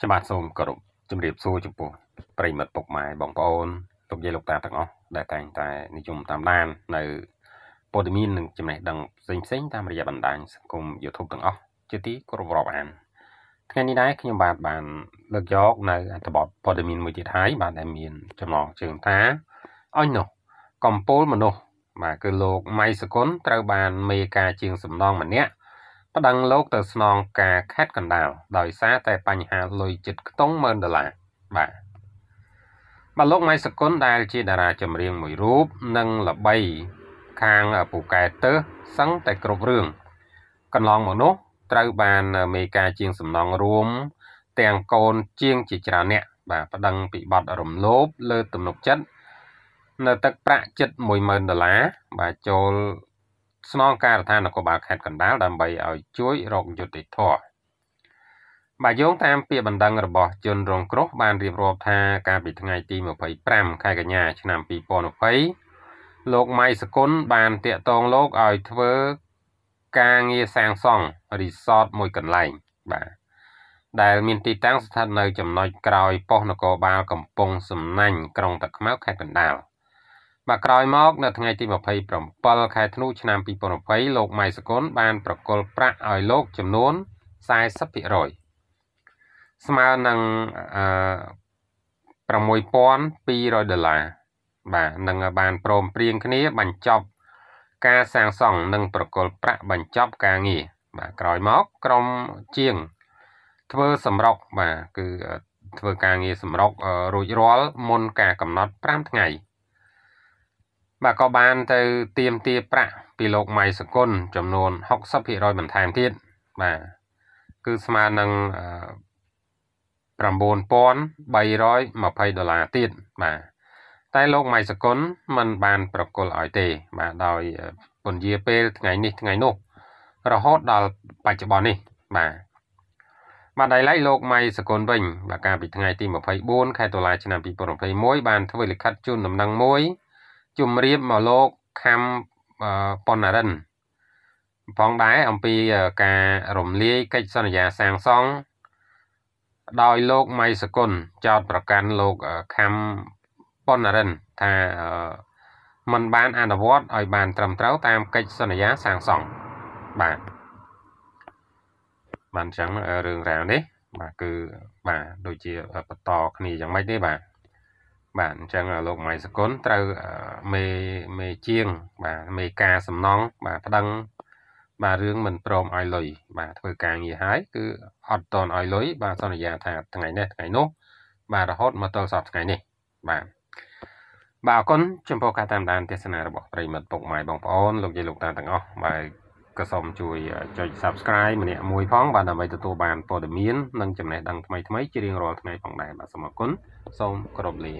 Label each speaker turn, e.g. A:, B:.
A: ខ្ញុំបាទសូមគោរពជំរាបសួរចំពោះប្រិមិត្តពុកម៉ែបងប្អូនលោកយាយលោកតាទាំងអស់ដែលតែងតែនិយមតាមដាននៅព័ត៌មាននិងចំណេះដឹងផ្សេងផ្សេងតាមរយៈបណ្ដាញសង្គម YouTube ទាំងអស់ជាទីគោរពរាប់អានថ្ងៃនេះដែរខ្ញុំបាទបានលើកយកនៅអត្ថបទព័ត៌មានមួយទៀតហើយបាទដែលមានចំណងជើងថាអញនោះកំពូលមនុស្សបាទគឺលោកម៉ៃសកុនត្រូវបានមេការជាងសំណងម្នាក់ប្តឹងលោកទៅស្នងការខេត្តកណ្ដាលដោយសារតែបញ្ហាលុយចិត្តខ្ទង់100,000ដុល្លារបាទបាទលោកម៉ៃសកុនដែលជាតារាចម្រៀងមួយរូបនិង ល្បីខាងពូកែតើសឹងតែគ្រប់រឿងកន្លងមកនោះត្រូវបានមេការជាងសំណងរួម ទាំងកូនជាងជាច្រើនអ្នកបាទប្តឹងពីបទរំលោភលើទំនុកចិត្តនៅទឹកប្រាក់ចិត្ត10000ដុល្លារបាទចូលស្នងការដ្ឋាននគរបាលខេត្តកណ្ដាលដើម្បីឲ្យជួយរកយុត្តិធម៌បាទយោងតាមពាក្យបណ្ដឹងរបស់ជនរងគ្រោះបានរៀបរាប់ថាកាលពីថ្ងៃទី25ខែកញ្ញាឆ្នាំ2020លោកម៉ៃសគុណបានតាក់ទងលោកឲ្យធ្វើការងារសាងសង់រីសតមួយកន្លែងបាទដែលមានទីតាំងស្ថិតនៅចំណុចក្រោយប៉ុស្តិ៍នគរបាលកំពង់សំណាញ់ក្រុងតាខ្មៅខេត្តកណ្ដាល។បាទក្រោយមកនៅថ្ងៃទី27ខែធ្នូ ឆ្នាំ2020លោកម៉ៃសកុន បានប្រគល់ប្រាក់ឲ្យលោក ចំនួន40%ស្មើនឹងអឺ6200ដុល្លារបាទនឹងបានព្រមព្រៀងគ្នាបញ្ចប់ការសាងសង់និង ប្រគល់ប្រាក់បញ្ចប់ការងារ បាទក្រោយមក ក្រុមជាងធ្វើសម្រុកបាទគឺធ្វើការងារសម្រុករួចរាល់មុនការកំណត់5ថ្ងៃ។បាទក៏បាន ទៅទៀមទាប្រាក់ពីលោកម៉ៃសកុលចំនួន60%បន្ថែមទៀតបាទគឺស្មើនឹង9320ដុល្លារទៀតបាទតែលោកម៉ៃសកុលមិនបាន ប្រគល់ឲ្យទេ បាទដោយពន្យាពេលថ្ងៃនេះថ្ងៃនោះរហូតដល់បច្ចុប្បន្ននេះបាទបាទដោយឡែកលោកម៉ៃសកុលវិញ បាទកាលពីថ្ងៃទី24ខែតុលាឆ្នាំ2021បានធ្វើលិខិតជូនដំណឹងមួយជំរាបមកលោកខំប៉ុណ្ណារិនផងដែរអំពីការរំលាយកិច្ចសន្យាសាងសង់ដោយលោកម៉ៃសគុណចោតប្រកាន់លោកខំប៉ុណ្ណារិនថាมันបានអនុវត្តឲ្យបានត្រឹមត្រូវតាមកិច្ចសន្យាសាងសង់បាទបានអញ្ចឹងរឿងរ៉ាវនេះបាទគឺបាទដូចជាបន្តគ្នាយ៉ាងម៉េចទេបាទបាទអញ្ចឹងលោកម៉ៃសកុនត្រូវមេមេជាងបាទមេការសំណងបាទប្តឹងបាទរឿងមិនព្រមឲ្យលុយបាទធ្វើការងារហើយគឺអត់តន់ឲ្យលុយបាទសន្យាថាថ្ងៃនេះថ្ងៃនោះ បាទរហូតមកទល់សប្តាហ៍ថ្ងៃនេះបាទបាទអរគុណចំពោះការតាមដានទស្សនារបស់ប្រិមិត្តពុកម៉ែបងប្អូនលោកយាយលោកតាទាំងអស់បាទក៏សូមជួយចុច Subscribe ម្នាក់មួយផងបាទដើម្បីទទួលបានព័ត៌មាននិងចំណេះដឹងថ្មីៗជារៀងរាល់ថ្ងៃផងដែរបាទសូមអរគុណសូមគោរពលា